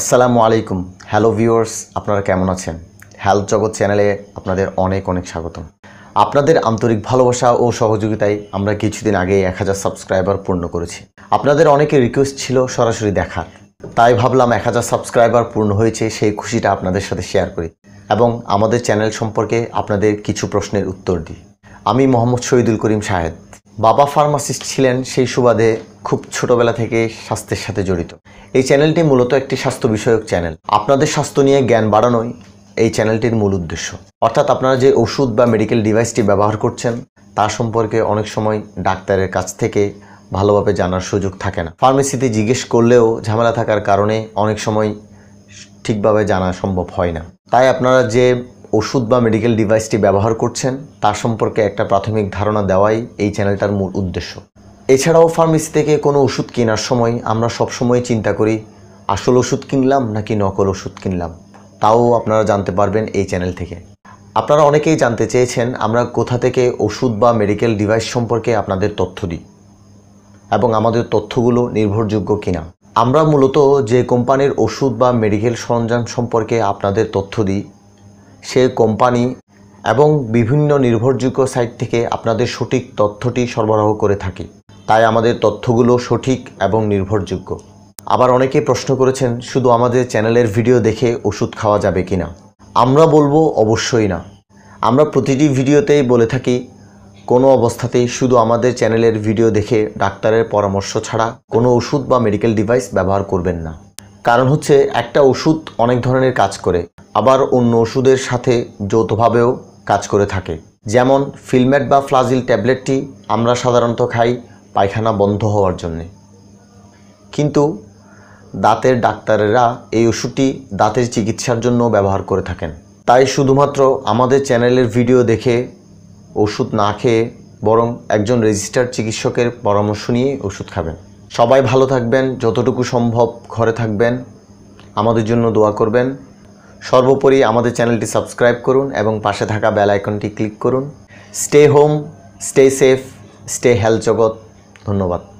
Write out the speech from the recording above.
আসসালামু আলাইকুম hello viewers আপনারা কেমন আছেন হেলথ জগৎ চ্যানেলে আপনাদের অনেক অনেক স্বাগত আপনাদের আন্তরিক ভালোবাসা ও সহযোগিতায় আমরা কিছুদিন আগে এক হাজার সাবস্ক্রাইবার পূর্ণ করেছি আপনাদের অনেকে রিকোয়েস্ট ছিল সরাসরি দেখার তাই ভাবলাম এক হাজার সাবস্ক্রাইবার পূর্ণ হয়েছে সেই খুশিটা আপনাদের সাথে শেয়ার করি এবং আমাদের চ্যানেল সম্পর্কে আপনাদের কিছু প্রশ্নের উত্তর দিই আমি মোহাম্মদ শহীদুল করিম সাহেদ বাবা ফার্মাসিস্ট ছিলেন সেই সুবাদে খুব ছোটবেলা থেকে স্বাস্থ্যের সাথে জড়িত এই চ্যানেলটি মূলত একটি স্বাস্থ্য বিষয়ক চ্যানেল আপনাদের স্বাস্থ্য নিয়ে জ্ঞান বাড়ানোই এই চ্যানেলটির মূল উদ্দেশ্য অর্থাৎ আপনারা যে ওষুধ বা মেডিকেল ডিভাইসটি ব্যবহার করছেন তা সম্পর্কে অনেক সময় ডাক্তারের কাছ থেকে ভালোভাবে জানার সুযোগ থাকে না ফার্মেসিতে জিজ্ঞেস করলেও ঝামেলা থাকার কারণে অনেক সময় ঠিকভাবে জানা সম্ভব হয় না তাই আপনারা যে ওষুধ বা মেডিকেল ডিভাইসটি ব্যবহার করছেন তা সম্পর্কে একটা প্রাথমিক ধারণা দেওয়াই এই চ্যানেলটার মূল উদ্দেশ্য এছাড়াও ফার্মেসি থেকে কোনো ওষুধ কেনার সময় আমরা সবসময় চিন্তা করি আসল ওষুধ কিনলাম নাকি নকল ওষুধ কিনলাম তাও আপনারা জানতে পারবেন এই চ্যানেল থেকে আপনারা অনেকেই জানতে চেয়েছেন আমরা কোথা থেকে ওষুধ বা মেডিকেল ডিভাইস সম্পর্কে আপনাদের তথ্য দিই এবং আমাদের তথ্যগুলো নির্ভরযোগ্য কিনা আমরা মূলত যে কোম্পানির ওষুধ বা মেডিকেল সরঞ্জাম সম্পর্কে আপনাদের তথ্য দিই সে কোম্পানি এবং বিভিন্ন নির্ভরযোগ্য সাইট থেকে আপনাদের সঠিক তথ্যটি সরবরাহ করে থাকি তাই আমাদের তথ্যগুলো সঠিক এবং নির্ভরযোগ্য আবার অনেকে প্রশ্ন করেছেন শুধু আমাদের চ্যানেলের ভিডিও দেখে ওষুধ খাওয়া যাবে কি না আমরা বলবো অবশ্যই না আমরা প্রতিটি ভিডিওতেই বলে থাকি কোনো অবস্থাতেই শুধু আমাদের চ্যানেলের ভিডিও দেখে ডাক্তারের পরামর্শ ছাড়া কোনো ওষুধ বা মেডিকেল ডিভাইস ব্যবহার করবেন না কারণ হচ্ছে একটা ওষুধ অনেক ধরনের কাজ করে আবার অন্য ওষুধের সাথে যৌথভাবেও কাজ করে থাকে যেমন ফিলমেট বা ফ্লাজিল ট্যাবলেটটি আমরা সাধারণত খাই পায়খানা বন্ধ হওয়ার জন্যে কিন্তু দাঁতের ডাক্তারেরা এই ওষুধটি দাঁতের চিকিৎসার জন্য ব্যবহার করে থাকেন তাই শুধুমাত্র আমাদের চ্যানেলের ভিডিও দেখে ওষুধ না খেয়ে বরং একজন রেজিস্টার্ড চিকিৎসকের পরামর্শ নিয়ে ওষুধ খাবেন সবাই ভালো থাকবেন যতটুকু সম্ভব ঘরে থাকবেন আমাদের জন্য দোয়া করবেন সর্বোপরি আমাদের চ্যানেলটি সাবস্ক্রাইব করুন এবং পাশে থাকা বেল আইকনটি ক্লিক করুন stay home stay safe stay health জগৎ ধন্যবাদ